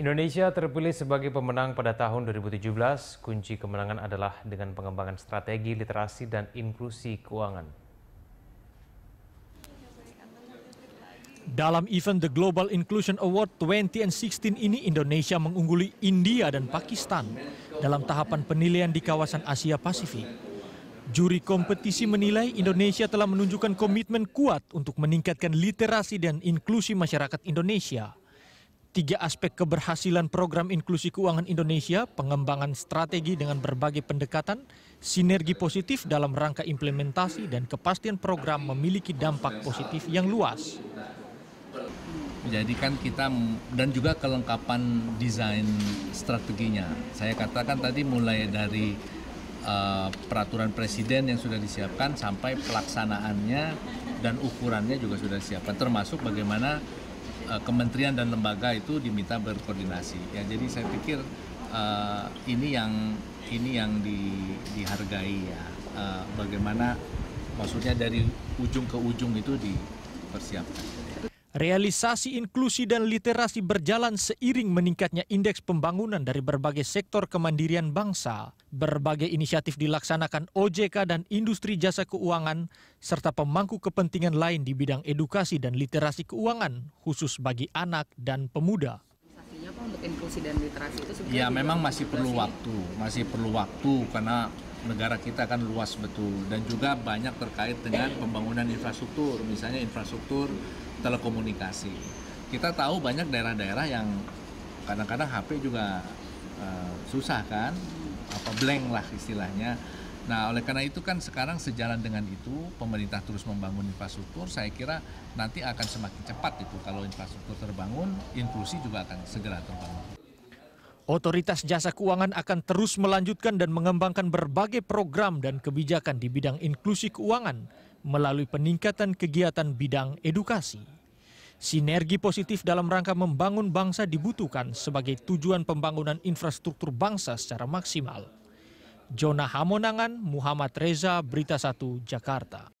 Indonesia terpilih sebagai pemenang pada tahun 2017. Kunci kemenangan adalah dengan pengembangan strategi literasi dan inklusi keuangan. Dalam event The Global Inclusion Award 2016 ini, Indonesia mengungguli India dan Pakistan dalam tahapan penilaian di kawasan Asia Pasifik. Juri kompetisi menilai Indonesia telah menunjukkan komitmen kuat untuk meningkatkan literasi dan inklusi masyarakat Indonesia. Tiga aspek keberhasilan program inklusi keuangan Indonesia, pengembangan strategi dengan berbagai pendekatan, sinergi positif dalam rangka implementasi dan kepastian program memiliki dampak positif yang luas. Menjadikan kita dan juga kelengkapan desain strateginya. Saya katakan tadi mulai dari uh, peraturan presiden yang sudah disiapkan sampai pelaksanaannya dan ukurannya juga sudah disiapkan termasuk bagaimana Eh, kementerian dan lembaga itu diminta berkoordinasi. Ya, jadi saya pikir uh, ini yang ini yang di, dihargai ya. Uh, bagaimana maksudnya dari ujung ke ujung itu dipersiapkan. Realisasi inklusi dan literasi berjalan seiring meningkatnya indeks pembangunan dari berbagai sektor kemandirian bangsa. Berbagai inisiatif dilaksanakan OJK dan industri jasa keuangan, serta pemangku kepentingan lain di bidang edukasi dan literasi keuangan, khusus bagi anak dan pemuda. inklusi dan literasi itu ya memang masih perlu waktu, masih perlu waktu karena negara kita akan luas betul dan juga banyak terkait dengan pembangunan infrastruktur, misalnya infrastruktur telekomunikasi. Kita tahu banyak daerah-daerah yang kadang-kadang HP juga uh, susah kan, apa blank lah istilahnya. Nah, oleh karena itu kan sekarang sejalan dengan itu pemerintah terus membangun infrastruktur, saya kira nanti akan semakin cepat itu kalau infrastruktur terbangun, inklusi juga akan segera terbangun. Otoritas Jasa Keuangan akan terus melanjutkan dan mengembangkan berbagai program dan kebijakan di bidang inklusi keuangan melalui peningkatan kegiatan bidang edukasi. Sinergi positif dalam rangka membangun bangsa dibutuhkan sebagai tujuan pembangunan infrastruktur bangsa secara maksimal. Jonah Hamonangan, Muhammad Reza, Berita 1, Jakarta.